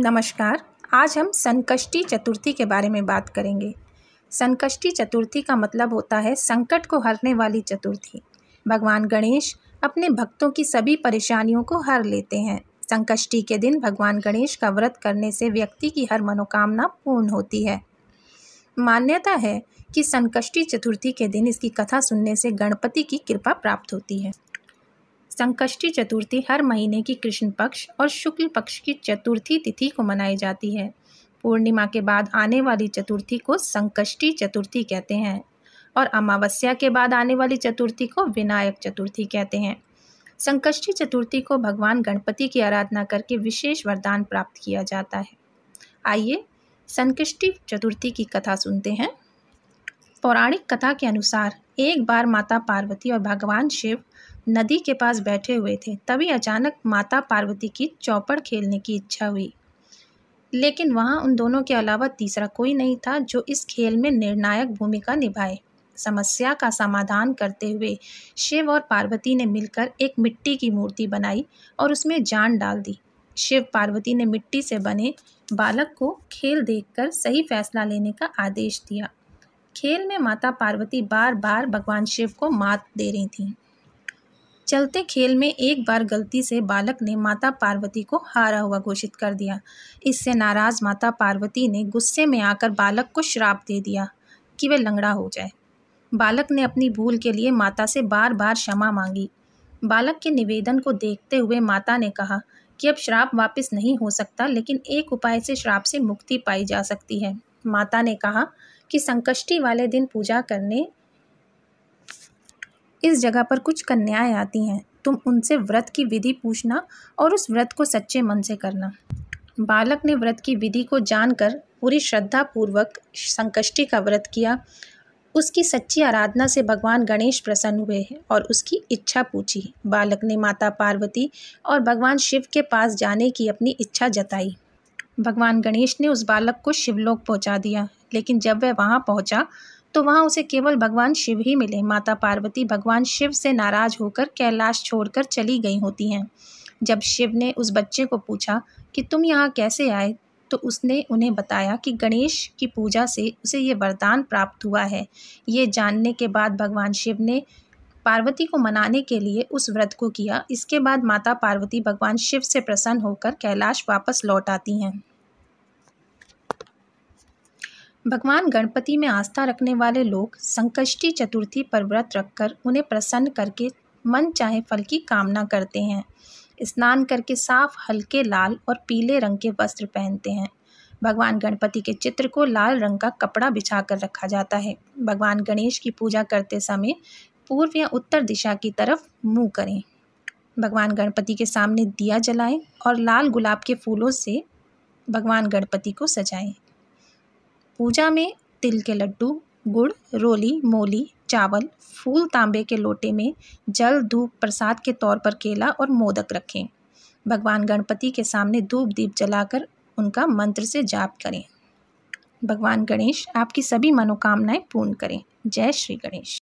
नमस्कार आज हम संकष्टी चतुर्थी के बारे में बात करेंगे संकष्टी चतुर्थी का मतलब होता है संकट को हरने वाली चतुर्थी भगवान गणेश अपने भक्तों की सभी परेशानियों को हर लेते हैं संकष्टी के दिन भगवान गणेश का व्रत करने से व्यक्ति की हर मनोकामना पूर्ण होती है मान्यता है कि संकष्टी चतुर्थी के दिन इसकी कथा सुनने से गणपति की कृपा प्राप्त होती है संकष्टी चतुर्थी हर महीने की कृष्ण पक्ष और शुक्ल पक्ष की चतुर्थी तिथि को मनाई जाती है पूर्णिमा के बाद आने वाली चतुर्थी को संकष्टी चतुर्थी कहते हैं और अमावस्या के बाद आने वाली चतुर्थी को विनायक चतुर्थी कहते हैं संकष्टी चतुर्थी को भगवान गणपति की आराधना करके विशेष वरदान प्राप्त किया जाता है आइए संकष्टी चतुर्थी की कथा सुनते हैं पौराणिक कथा के अनुसार एक बार माता पार्वती और भगवान शिव नदी के पास बैठे हुए थे तभी अचानक माता पार्वती की चौपड़ खेलने की इच्छा हुई लेकिन वहाँ उन दोनों के अलावा तीसरा कोई नहीं था जो इस खेल में निर्णायक भूमिका निभाए समस्या का समाधान करते हुए शिव और पार्वती ने मिलकर एक मिट्टी की मूर्ति बनाई और उसमें जान डाल दी शिव पार्वती ने मिट्टी से बने बालक को खेल देखकर सही फैसला लेने का आदेश दिया खेल में माता पार्वती बार बार भगवान शिव को मात दे रही थीं चलते खेल में एक बार गलती से बालक ने माता पार्वती को हारा हुआ घोषित कर दिया इससे नाराज़ माता पार्वती ने गुस्से में आकर बालक को श्राप दे दिया कि वह लंगड़ा हो जाए बालक ने अपनी भूल के लिए माता से बार बार क्षमा मांगी बालक के निवेदन को देखते हुए माता ने कहा कि अब श्राप वापस नहीं हो सकता लेकिन एक उपाय से श्राप से मुक्ति पाई जा सकती है माता ने कहा कि संकष्टि वाले दिन पूजा करने इस जगह पर कुछ कन्याएं आती हैं तुम उनसे व्रत की विधि पूछना और उस व्रत को सच्चे मन से करना बालक ने व्रत की विधि को जानकर पूरी श्रद्धा पूर्वक संकष्टि का व्रत किया उसकी सच्ची आराधना से भगवान गणेश प्रसन्न हुए और उसकी इच्छा पूछी बालक ने माता पार्वती और भगवान शिव के पास जाने की अपनी इच्छा जताई भगवान गणेश ने उस बालक को शिवलोक पहुंचा दिया लेकिन जब वह वहां पहुंचा तो वहां उसे केवल भगवान शिव ही मिले माता पार्वती भगवान शिव से नाराज होकर कैलाश छोड़कर चली गई होती हैं जब शिव ने उस बच्चे को पूछा कि तुम यहाँ कैसे आए तो उसने उन्हें बताया कि गणेश की पूजा से उसे ये वरदान प्राप्त हुआ है ये जानने के बाद भगवान शिव ने पार्वती को मनाने के लिए उस व्रत को किया इसके बाद माता पार्वती भगवान शिव से प्रसन्न होकर कैलाश वापस लौट आती हैं भगवान गणपति में आस्था रखने वाले लोग संकष्टी चतुर्थी पर व्रत रखकर उन्हें प्रसन्न करके मन चाहे फल की कामना करते हैं स्नान करके साफ हल्के लाल और पीले रंग के वस्त्र पहनते हैं भगवान गणपति के चित्र को लाल रंग का कपड़ा बिछा कर रखा जाता है भगवान गणेश की पूजा करते समय पूर्व या उत्तर दिशा की तरफ मुंह करें भगवान गणपति के सामने दिया जलाएं और लाल गुलाब के फूलों से भगवान गणपति को सजाएं पूजा में तिल के लड्डू गुड़ रोली मोली चावल फूल तांबे के लोटे में जल धूप प्रसाद के तौर पर केला और मोदक रखें भगवान गणपति के सामने धूप दीप जलाकर उनका मंत्र से जाप करें भगवान गणेश आपकी सभी मनोकामनाएं पूर्ण करें जय श्री गणेश